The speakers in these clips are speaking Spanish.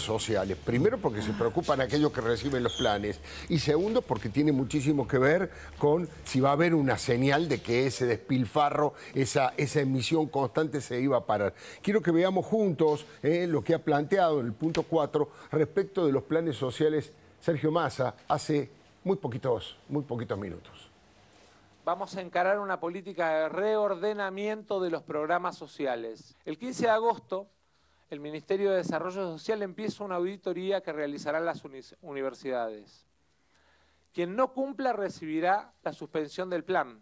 sociales. Primero porque se preocupan aquellos que reciben los planes y segundo porque tiene muchísimo que ver con si va a haber una señal de que ese despilfarro, esa, emisión constante se iba a parar. Quiero que veamos juntos eh, lo que ha planteado en el punto 4 respecto de los planes sociales Sergio Massa hace muy poquitos, muy poquitos minutos. Vamos a encarar una política de reordenamiento de los programas sociales. El 15 de agosto el Ministerio de Desarrollo Social empieza una auditoría que realizarán las universidades. Quien no cumpla recibirá la suspensión del plan.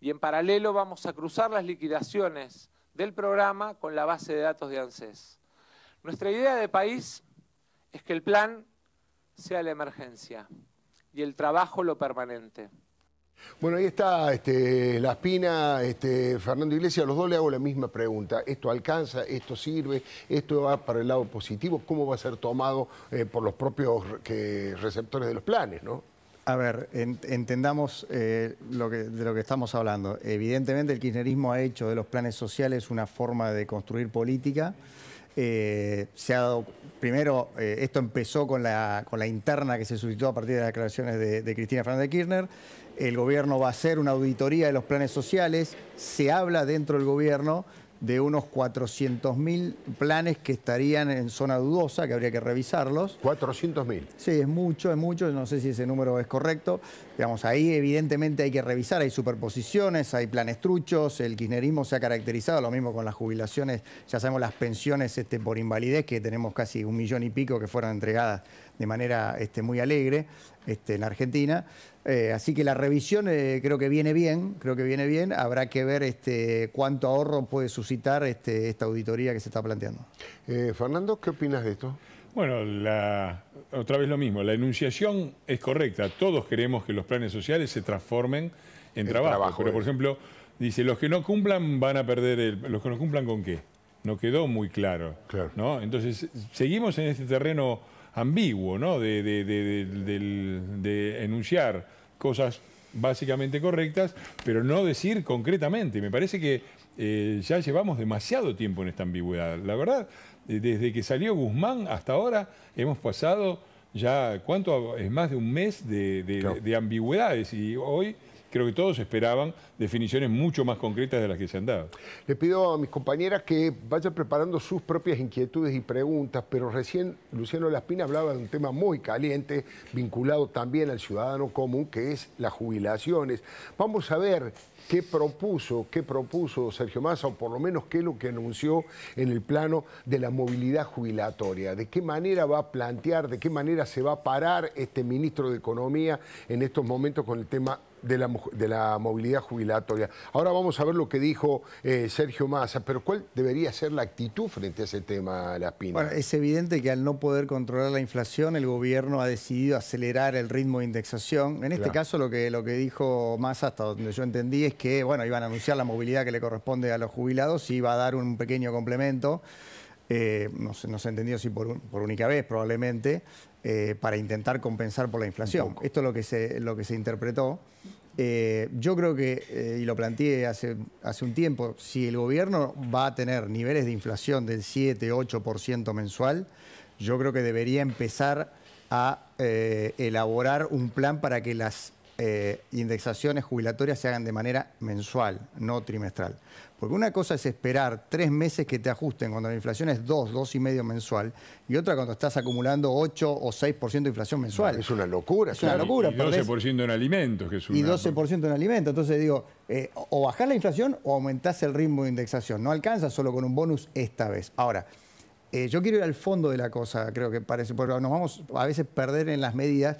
Y en paralelo vamos a cruzar las liquidaciones del programa con la base de datos de ANSES. Nuestra idea de país es que el plan sea la emergencia y el trabajo lo permanente. Bueno, ahí está este, La Espina, este, Fernando Iglesias, a los dos le hago la misma pregunta. ¿Esto alcanza? ¿Esto sirve? ¿Esto va para el lado positivo? ¿Cómo va a ser tomado eh, por los propios receptores de los planes? ¿no? A ver, entendamos eh, lo que, de lo que estamos hablando. Evidentemente el kirchnerismo ha hecho de los planes sociales una forma de construir política. Eh, se ha dado, primero, eh, esto empezó con la, con la, interna que se suscitó a partir de las declaraciones de, Cristina Fernández Kirchner. El gobierno va a hacer una auditoría de los planes sociales. Se habla dentro del gobierno de unos 400.000 planes que estarían en zona dudosa, que habría que revisarlos. 400.000. Sí, es mucho, es mucho, no sé si ese número es correcto. Digamos, ahí evidentemente hay que revisar, hay superposiciones, hay planes truchos, el kirchnerismo se ha caracterizado, lo mismo con las jubilaciones, ya sabemos las pensiones este, por invalidez, que tenemos casi un millón y pico que fueron entregadas de manera este, muy alegre este, en Argentina. Eh, así que la revisión eh, creo que viene bien, creo que viene bien. Habrá que ver este, cuánto ahorro puede suscitar este, esta auditoría que se está planteando. Eh, Fernando, ¿qué opinas de esto? Bueno, otra vez lo mismo, la enunciación es correcta. Todos queremos que los planes sociales se transformen en trabajo, Pero, por ejemplo, dice, los que no cumplan van a perder el... ¿Los que no cumplan con qué? No quedó muy claro. Entonces, seguimos en este terreno ambiguo, ¿no? De, de, de, de enunciar cosas básicamente correctas, pero no decir concretamente. Me parece que eh, ya llevamos demasiado tiempo en esta ambigüedad. La verdad, eh, desde que salió Guzmán hasta ahora hemos pasado ya, ¿cuánto? Es más de un mes de, de ambigüedades y hoy creo que todos esperaban definiciones mucho más concretas de las que se han dado. Le pido a mis compañeras que vayan preparando sus propias inquietudes y preguntas, pero recién Luciano Laspina hablaba de un tema muy caliente, vinculado también al ciudadano común, que es las jubilaciones. Vamos a ver qué propuso, qué propuso Sergio Massa, o por lo menos qué es lo que anunció en el plano de la movilidad jubilatoria, de qué manera va a plantear, de qué manera se va a parar este ministro de Economía en estos momentos con el tema de la, movilidad jubilatoria. Ahora vamos a ver lo que dijo eh, Sergio Massa, pero ¿cuál debería ser la actitud frente a ese tema, La Pina? Bueno, es evidente que al no poder controlar la inflación, el gobierno ha decidido acelerar el ritmo de indexación. En este caso, lo que, lo que dijo Massa, hasta donde yo entendí, es que bueno, iban a anunciar la movilidad que le corresponde a los jubilados y iba a dar un pequeño complemento. Eh, no, se, no, se entendió si por, por única vez probablemente, eh, para intentar compensar por la inflación. Esto es lo que se, lo que se interpretó. Eh, yo creo que, eh, y lo planteé hace, hace un tiempo, si el gobierno va a tener niveles de inflación del 7, 8% mensual, yo creo que debería empezar a elaborar un plan para que las eh, indexaciones jubilatorias se hagan de manera mensual, no trimestral. Porque una cosa es esperar tres meses que te ajusten cuando la inflación es 2, medio mensual, y otra cuando estás acumulando 8 o 6% de inflación mensual. es una locura. Es una locura. Y, 12% en alimentos. Que es Y 12% en alimentos. Entonces digo, eh, o bajás la inflación o aumentás el ritmo de indexación. No alcanza solo con un bonus esta vez. Ahora, eh, yo quiero ir al fondo de la cosa, creo que parece, porque nos vamos a veces perder en las medidas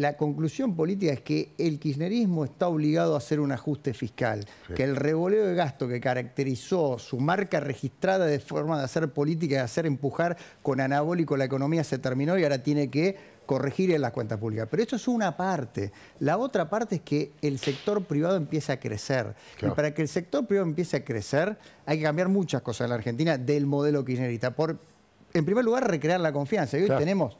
la conclusión política es que el kirchnerismo está obligado a hacer un ajuste fiscal, que el revoleo de gasto que caracterizó su marca registrada de forma de hacer política, de hacer empujar con anabólico la economía se terminó y ahora tiene que corregir en las cuentas públicas. Pero eso es una parte. La otra parte es que el sector privado empieza a crecer. Y para que el sector privado empiece a crecer, hay que cambiar muchas cosas en la Argentina del modelo kirchnerista. Por, en primer lugar, recrear la confianza. hoy tenemos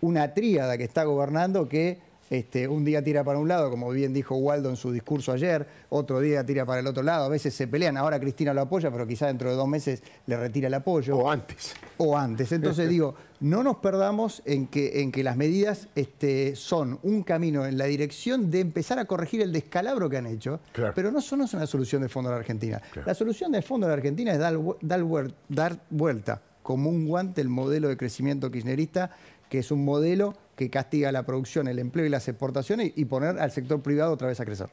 una tríada que está gobernando que este, un día tira para un lado, como bien dijo Waldo en su discurso ayer, otro día tira para el otro lado, a veces se pelean, ahora Cristina lo apoya, pero quizá dentro de dos meses le retira el apoyo. O antes. O antes. Entonces digo, no nos perdamos en que, en que las medidas este, son un camino en la dirección de empezar a corregir el descalabro que han hecho, pero no son una solución de fondo de la Argentina. La solución de fondo de la Argentina es dar, dar, dar vuelta como un guante el modelo de crecimiento kirchnerista que es un modelo que castiga la producción, el empleo y las exportaciones y poner al sector privado otra vez a crecer.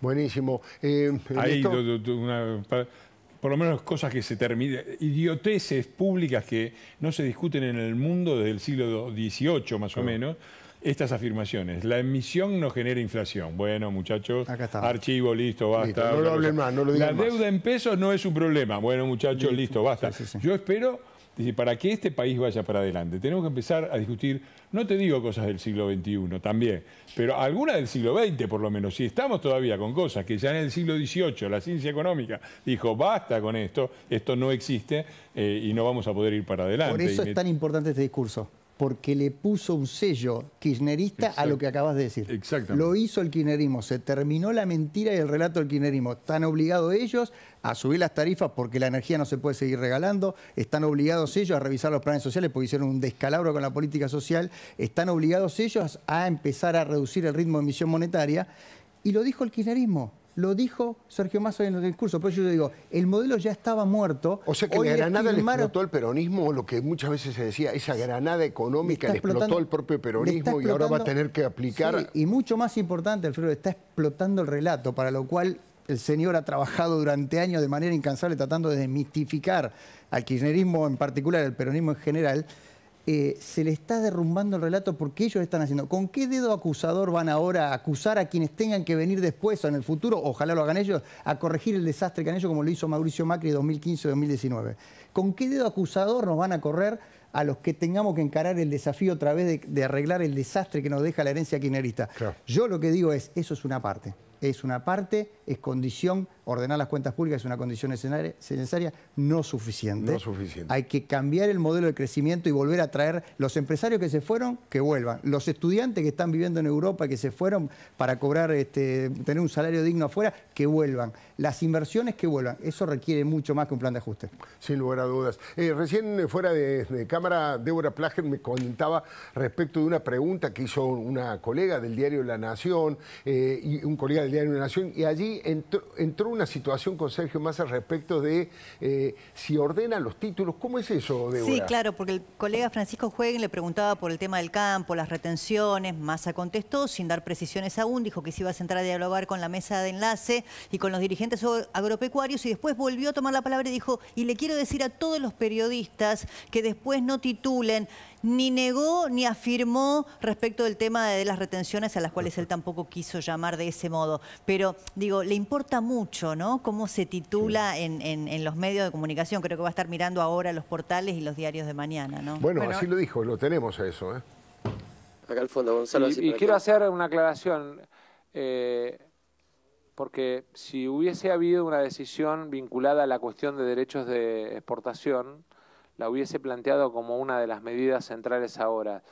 Buenísimo. Hay eh, por lo menos cosas que se terminan, idioteces públicas que no se discuten en el mundo desde el siglo XVIII más o menos, estas afirmaciones. La emisión no genera inflación. Bueno, muchachos, archivo, listo, basta. No lo hablen más, no lo digan La deuda en pesos no es un problema. Bueno, muchachos, listo, basta. Yo espero para que este país vaya para adelante, tenemos que empezar a discutir, no te digo cosas del siglo XXI también, pero algunas del siglo XX por lo menos. Si estamos todavía con cosas que ya en el siglo XVIII la ciencia económica dijo, basta con esto, esto no existe eh, y no vamos a poder ir para adelante. Por eso es tan importante este discurso porque le puso un sello kirchnerista a lo que acabas de decir. Exactamente. Lo hizo el kirchnerismo, se terminó la mentira y el relato del kirchnerismo. Están obligados ellos a subir las tarifas porque la energía no se puede seguir regalando, están obligados ellos a revisar los planes sociales porque hicieron un descalabro con la política social, están obligados ellos a empezar a reducir el ritmo de emisión monetaria. Y lo dijo el kirchnerismo. Lo dijo Sergio Massa en el discurso. Por eso yo digo, el modelo ya estaba muerto. O sea que la granada le explotó el peronismo, lo que muchas veces se decía, esa granada económica le, explotó el propio peronismo y ahora va a tener que aplicar. y mucho más importante, Alfredo, está explotando el relato, para lo cual el señor ha trabajado durante años de manera incansable tratando de desmistificar al kirchnerismo en particular, al peronismo en general. Eh, se le está derrumbando el relato porque ellos están haciendo. ¿Con qué dedo acusador van ahora a acusar a quienes tengan que venir después o en el futuro, ojalá lo hagan ellos, a corregir el desastre que han hecho como lo hizo Mauricio Macri 2015-2019? ¿Con qué dedo acusador nos van a correr a los que tengamos que encarar el desafío otra vez de, arreglar el desastre que nos deja la herencia quinerista? Yo lo que digo es, eso es una parte es una parte, es condición, ordenar las cuentas públicas es una condición necesaria, no suficiente. suficiente. Hay que cambiar el modelo de crecimiento y volver a traer los empresarios que se fueron, que vuelvan. Los estudiantes que están viviendo en Europa, que se fueron para cobrar, este, tener un salario digno afuera, que vuelvan. Las inversiones que vuelvan. Eso requiere mucho más que un plan de ajuste. Sin lugar a dudas. Eh, recién eh, fuera de, cámara, Débora Plagen me comentaba respecto de una pregunta que hizo una colega del diario La Nación eh, y un colega del Nación, y allí entró, una situación con Sergio Massa respecto de eh, si ordenan los títulos. ¿Cómo es eso, Débora? Sí, claro, porque el colega Francisco Jueguen le preguntaba por el tema del campo, las retenciones. Massa contestó, sin dar precisiones aún, dijo que se iba a sentar a dialogar con la mesa de enlace y con los dirigentes agropecuarios, y después volvió a tomar la palabra y dijo, y le quiero decir a todos los periodistas que después no titulen ni negó ni afirmó respecto del tema de las retenciones a las cuales él tampoco quiso llamar de ese modo. Pero digo, le importa mucho, ¿no? Cómo se titula en, los medios de comunicación. Creo que va a estar mirando ahora los portales y los diarios de mañana, ¿no? Bueno, así lo dijo, lo tenemos a eso, ¿eh? Acá al fondo, Y, quiero hacer una aclaración. Eh, porque si hubiese habido una decisión vinculada a la cuestión de derechos de exportación, la hubiese planteado como una de las medidas centrales ahora.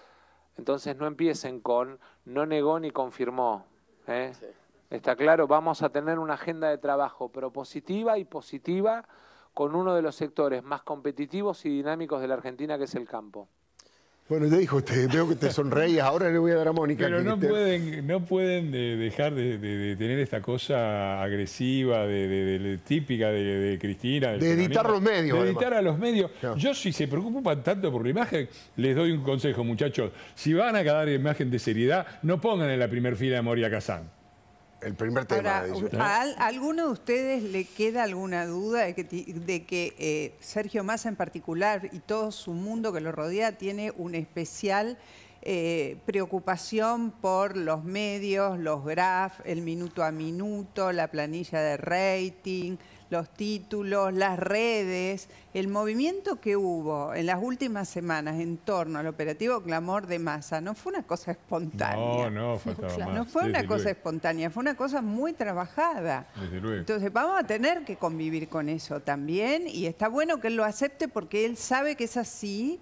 Entonces no empiecen con no negó ni confirmó. ¿eh? Está claro, vamos a tener una agenda de trabajo propositiva y positiva con uno de los sectores más competitivos y dinámicos de la Argentina, que es el campo. Bueno, ya dijo usted, veo que te sonreías, ahora le voy a dar a Mónica. Pero no pueden, no pueden eh, dejar de, tener esta cosa agresiva, de, típica de, Cristina. De editar los medios. De editar a los medios. Yo si se preocupan tanto por la imagen, les doy un consejo, muchachos. Si van a quedar imagen de seriedad, no pongan en la primera fila a Moria Kazán el primer tema. de ¿A alguno de ustedes le queda alguna duda de que, eh, Sergio Massa en particular y todo su mundo que lo rodea tiene una especial eh, preocupación por los medios, los graf, el minuto a minuto, la planilla de rating? los títulos, las redes, el movimiento que hubo en las últimas semanas en torno al operativo Clamor de Masa no fue una cosa espontánea. No, no, No fue una cosa espontánea, fue una cosa muy trabajada. Entonces vamos a tener que convivir con eso también y está bueno que él lo acepte porque él sabe que es así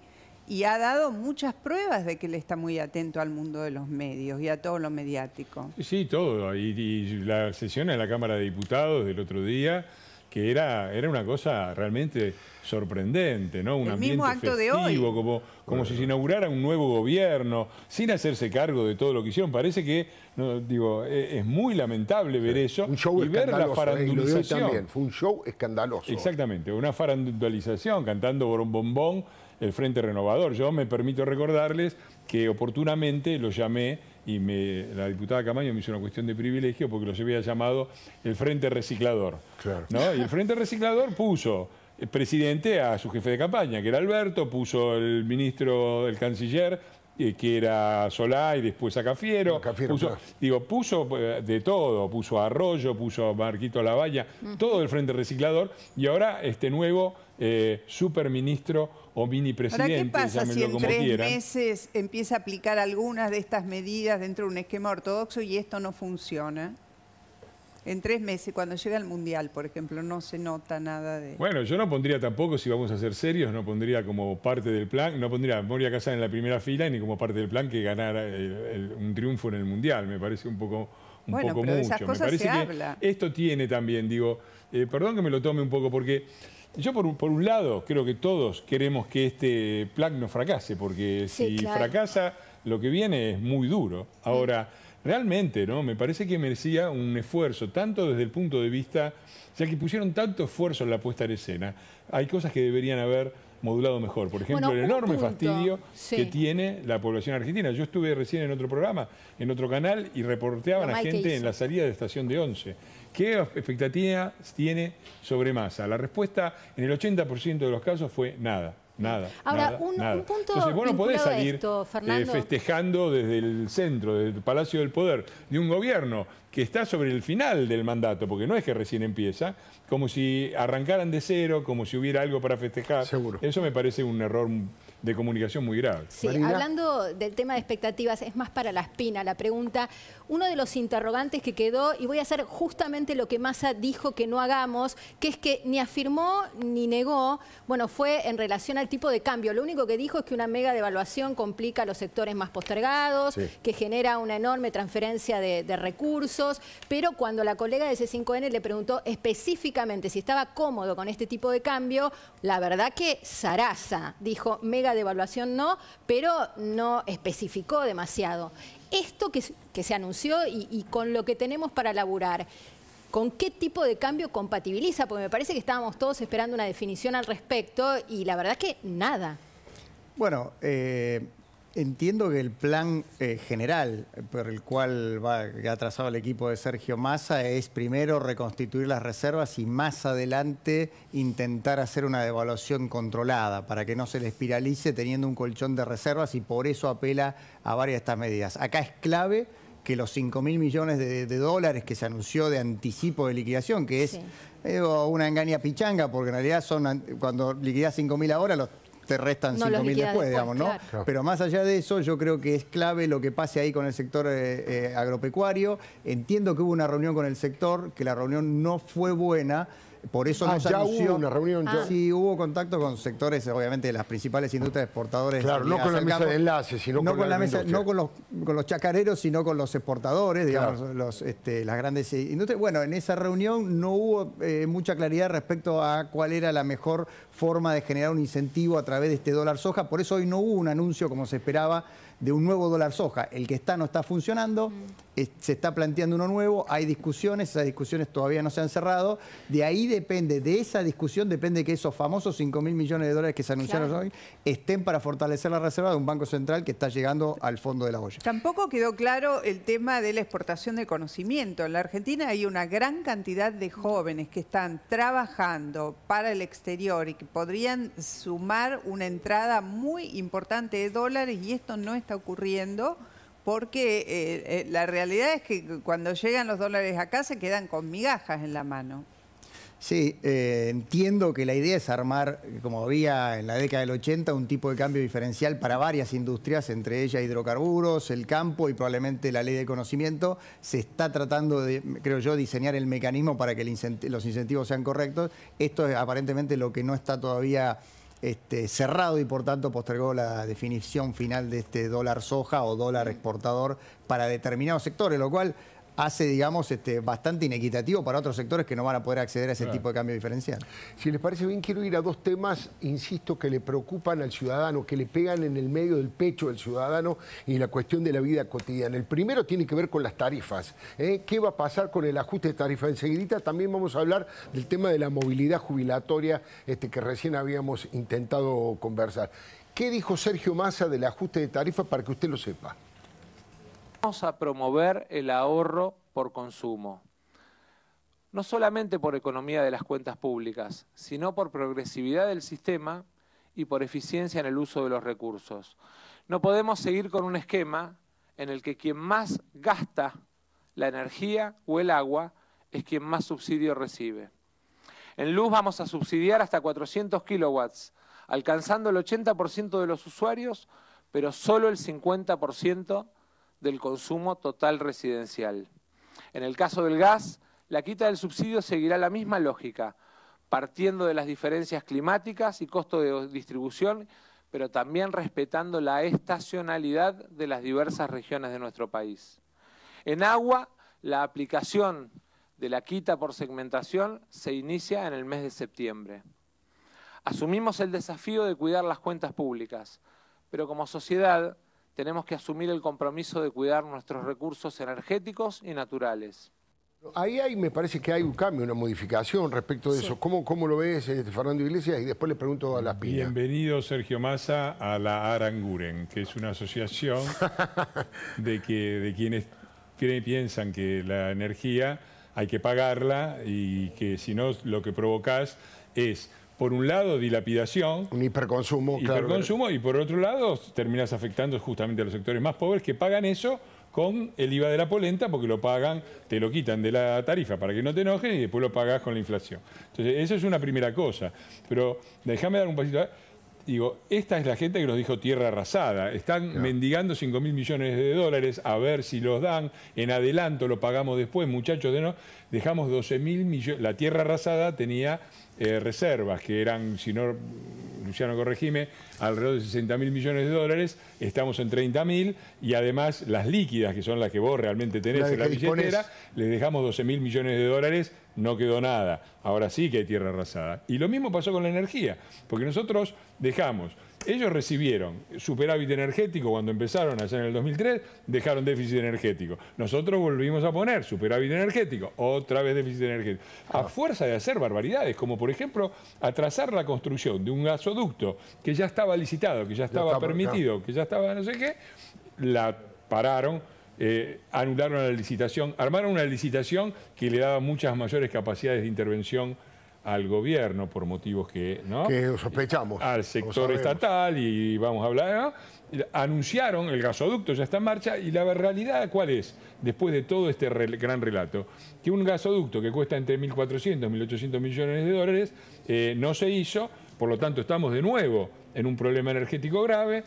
y ha dado muchas pruebas de que él está muy atento al mundo de los medios y a todo lo mediático. Sí, todo. Y, y la sesión en la Cámara de Diputados del otro día que era, era una cosa realmente sorprendente, ¿no? Un ambiente acto festivo, de como, como si se inaugurara un nuevo gobierno, sin hacerse cargo de todo lo que hicieron. Parece que, digo, e, es muy lamentable ver eso y ver la eh, farandulización. Fue un show escandaloso. Exactamente, una farandulización, cantando por un bombón el Frente Renovador. Yo me permito recordarles que oportunamente lo llamé y me, la diputada Camaño me hizo una cuestión de privilegio porque los había llamado el Frente Reciclador. Y el Frente Reciclador puso eh, presidente a su jefe de campaña, que era Alberto, puso el ministro, del canciller, eh, que era Solá y después a Cafiero. Digo, puso eh, de todo, puso a Arroyo, puso a Marquito Lavalla, todo el Frente Reciclador, y ahora este nuevo superministro o presidente. Ahora, ¿qué pasa si en tres meses empieza a aplicar algunas de estas medidas dentro de un esquema ortodoxo y esto no funciona? En tres meses, cuando llega el Mundial, por ejemplo, no se nota nada de... Bueno, yo no pondría tampoco, si vamos a ser serios, no pondría como parte del plan, no pondría a Moria en la primera fila ni como parte del plan que ganara un triunfo en el Mundial. Me parece un poco, un poco mucho. esto tiene también, digo, eh, perdón que me lo tome un poco porque... Yo por un, lado creo que todos queremos que este plan no fracase, porque si fracasa lo que viene es muy duro. Ahora, realmente, ¿no? Me parece que merecía un esfuerzo, tanto desde el punto de vista, ya que pusieron tanto esfuerzo en la puesta en escena, hay cosas que deberían haber modulado mejor. Por ejemplo, el enorme fastidio que tiene la población argentina. Yo estuve recién en otro programa, en otro canal, y reporteaban a gente en la salida de Estación de Once. ¿Qué expectativas tiene sobre masa? La respuesta en el 80% de los casos fue nada. Nada. Ahora, un, punto. Entonces, vos no podés salir eh, festejando desde el centro, desde el Palacio del Poder, de un gobierno que está sobre el final del mandato, porque no es que recién empieza, como si arrancaran de cero, como si hubiera algo para festejar. Seguro. Eso me parece un error de comunicación muy grave. hablando del tema de expectativas, es más para la espina la pregunta. Uno de los interrogantes que quedó, y voy a hacer justamente lo que Massa dijo que no hagamos, que es que ni afirmó ni negó, bueno, fue en relación al tipo de cambio. Lo único que dijo es que una mega devaluación complica a los sectores más postergados, que genera una enorme transferencia de, de recursos, pero cuando la colega de C5N le preguntó específicamente si estaba cómodo con este tipo de cambio, la verdad que Sarasa dijo, mega de evaluación no, pero no especificó demasiado. Esto que, que se anunció y, con lo que tenemos para laburar, ¿Con qué tipo de cambio compatibiliza? Porque me parece que estábamos todos esperando una definición al respecto y la verdad que nada. Bueno, eh, Entiendo que el plan eh, general por el cual ha trazado el equipo de Sergio Massa es primero reconstituir las reservas y más adelante intentar hacer una devaluación controlada para que no se le espiralice teniendo un colchón de reservas y por eso apela a varias de estas medidas. Acá es clave que los 5.000 mil millones de, dólares que se anunció de anticipo de liquidación, que es eh, una engaña pichanga, porque en realidad son cuando liquidás 5.000 ahora, los te restan 5.000 después, digamos, ¿no? Pero más allá de eso, yo creo que es clave lo que pase ahí con el sector eh, eh, agropecuario. Entiendo que hubo una reunión con el sector, que la reunión no fue buena. Por eso no ah, se hubo una reunión. Sí, hubo contacto con sectores, obviamente, de las principales industrias exportadores. Claro, no con la mesa de enlace, sino con, la, mesa, No con los, chacareros, sino con los exportadores, digamos, los, este, las grandes eh, industrias. Bueno, en esa reunión no hubo eh, mucha claridad respecto a cuál era la mejor forma de generar un incentivo a través de este dólar soja. Por eso hoy no hubo un anuncio como se esperaba de un nuevo dólar soja. El que está no está funcionando. Mm se está planteando uno nuevo, hay discusiones, esas discusiones todavía no se han cerrado, de ahí depende, de esa discusión depende que esos famosos 5 mil millones de dólares que se anunciaron hoy estén para fortalecer la reserva de un Banco Central que está llegando al fondo de la olla. Tampoco quedó claro el tema de la exportación de conocimiento. En la Argentina hay una gran cantidad de jóvenes que están trabajando para el exterior y que podrían sumar una entrada muy importante de dólares y esto no está ocurriendo porque eh, eh, la realidad es que cuando llegan los dólares acá se quedan con migajas en la mano. Sí, eh, entiendo que la idea es armar, como había en la década del 80, un tipo de cambio diferencial para varias industrias, entre ellas hidrocarburos, el campo y probablemente la ley de conocimiento. Se está tratando de, creo yo, diseñar el mecanismo para que los incentivos sean correctos. Esto es aparentemente lo que no está todavía este, cerrado y por tanto postergó la definición final de este dólar soja o dólar exportador para determinados sectores, lo cual hace, digamos, este, bastante inequitativo para otros sectores que no van a poder acceder a ese tipo de cambio diferencial. Si les parece bien, quiero ir a dos temas, insisto, que le preocupan al ciudadano, que le pegan en el medio del pecho al ciudadano y la cuestión de la vida cotidiana. El primero tiene que ver con las tarifas. ¿eh? ¿Qué va a pasar con el ajuste de tarifa? Enseguidita también vamos a hablar del tema de la movilidad jubilatoria este, que recién habíamos intentado conversar. ¿Qué dijo Sergio Massa del ajuste de tarifas para que usted lo sepa? Vamos a promover el ahorro por consumo, no solamente por economía de las cuentas públicas, sino por progresividad del sistema y por eficiencia en el uso de los recursos. No podemos seguir con un esquema en el que quien más gasta la energía o el agua es quien más subsidio recibe. En luz vamos a subsidiar hasta 400 kilowatts, alcanzando el 80% de los usuarios, pero solo el 50% del consumo total residencial. En el caso del gas, la quita del subsidio seguirá la misma lógica, partiendo de las diferencias climáticas y costo de distribución, pero también respetando la estacionalidad de las diversas regiones de nuestro país. En agua, la aplicación de la quita por segmentación se inicia en el mes de septiembre. Asumimos el desafío de cuidar las cuentas públicas, pero como sociedad tenemos que asumir el compromiso de cuidar nuestros recursos energéticos y naturales. Ahí hay, me parece que hay un cambio, una modificación respecto de eso. ¿Cómo, ¿Cómo, lo ves, este, Fernando Iglesias? Y después le pregunto a las piñas. Bienvenido, Sergio Massa, a la Aranguren, que es una asociación de, que, de quienes creen, piensan que la energía hay que pagarla y que si no lo que provocas es por un lado, dilapidación. Un hiperconsumo, claro. Hiperconsumo, y por otro lado, terminas afectando justamente a los sectores más pobres que pagan eso con el IVA de la polenta, porque lo pagan, te lo quitan de la tarifa para que no te enojes y después lo pagas con la inflación. Entonces, eso es una primera cosa. Pero déjame dar un pasito digo, esta es la gente que nos dijo tierra arrasada. Están mendigando 5 mil millones de dólares a ver si los dan. En adelanto lo pagamos después, muchachos. De no, dejamos 12 mil millones. La tierra arrasada tenía eh, reservas que eran, si no Luciano corregime, alrededor de 60 mil millones de dólares, estamos en 30 mil y además las líquidas, que son las que vos realmente tenés en la billetera, les dejamos 12 mil millones de dólares, no quedó nada. Ahora sí que hay tierra arrasada. Y lo mismo pasó con la energía, porque nosotros dejamos ellos recibieron superávit energético cuando empezaron allá en el 2003, dejaron déficit energético. Nosotros volvimos a poner superávit energético, otra vez déficit energético. A ah. fuerza de hacer barbaridades, como por ejemplo atrasar la construcción de un gasoducto que ya estaba licitado, que ya estaba permitido, que ya estaba no sé qué, la pararon. Eh, anularon la licitación, armaron una licitación que le daba muchas mayores capacidades de intervención al gobierno por motivos que... ¿no? Que sospechamos. Al sector estatal y vamos a hablar... Anunciaron el gasoducto, ya está en marcha, y la realidad cuál es, después de todo este gran relato, que un gasoducto que cuesta entre 1.400 y 1.800 millones de dólares eh, no se hizo, por lo tanto estamos de nuevo en un problema energético grave,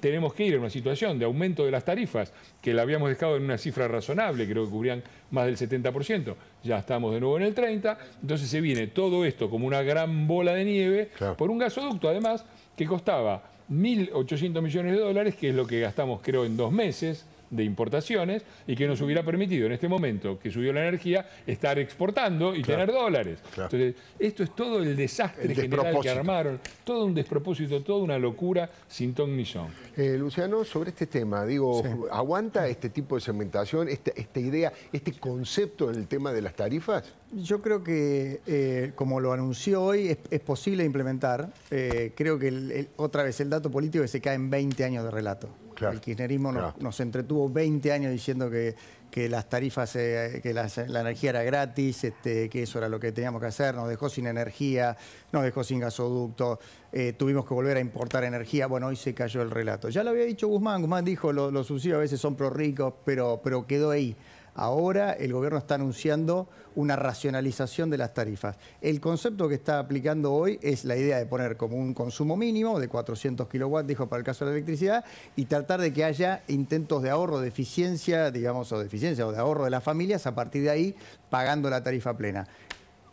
tenemos que ir a una situación de aumento de las tarifas, que la habíamos dejado en una cifra razonable, creo que cubrían más del 70%, ya estamos de nuevo en el 30%, entonces se viene todo esto como una gran bola de nieve por un gasoducto, además, que costaba 1.800 millones de dólares, que es lo que gastamos creo en dos meses, de importaciones y que nos hubiera permitido en este momento que subió la energía estar exportando y tener dólares. Entonces, esto es todo el desastre que armaron, todo un despropósito, toda una locura sin ton ni son. Eh, Luciano, sobre este tema, digo, ¿aguanta este tipo de segmentación, este, esta, idea, este concepto en el tema de las tarifas? Yo creo que, eh, como lo anunció hoy, es, posible implementar. Eh, creo que, otra vez, el dato político que se cae en 20 años de relato el kirchnerismo nos, entretuvo 20 años diciendo que, que las tarifas, eh, que la energía era gratis, este, que eso era lo que teníamos que hacer, nos dejó sin energía, nos dejó sin gasoducto, eh, tuvimos que volver a importar energía. Bueno, hoy se cayó el relato. Ya lo había dicho Guzmán, Guzmán dijo, los subsidios a veces son pro ricos, pero, pero quedó ahí. Ahora el gobierno está anunciando una racionalización de las tarifas. El concepto que está aplicando hoy es la idea de poner como un consumo mínimo de 400 kilowatts, dijo para el caso de la electricidad, y tratar de que haya intentos de ahorro, de eficiencia, digamos, o de eficiencia o de ahorro de las familias a partir de ahí pagando la tarifa plena.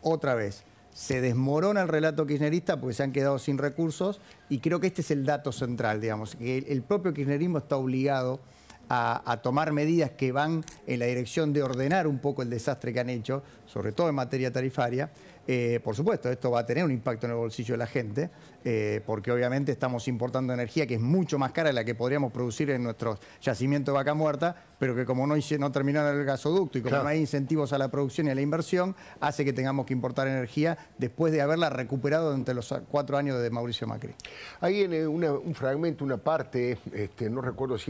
Otra vez, se desmorona el relato kirchnerista porque se han quedado sin recursos y creo que este es el dato central, digamos, que el propio kirchnerismo está obligado a, tomar medidas que van en la dirección de ordenar un poco el desastre que han hecho, sobre todo en materia tarifaria. Eh, por supuesto, esto va a tener un impacto en el bolsillo de la gente, eh, porque obviamente estamos importando energía que es mucho más cara de la que podríamos producir en nuestro yacimiento de vaca muerta, pero que como no, no terminaron el gasoducto y como no hay incentivos a la producción y a la inversión, hace que tengamos que importar energía después de haberla recuperado durante los cuatro años de Mauricio Macri. Ahí un fragmento, una parte, este, no recuerdo si...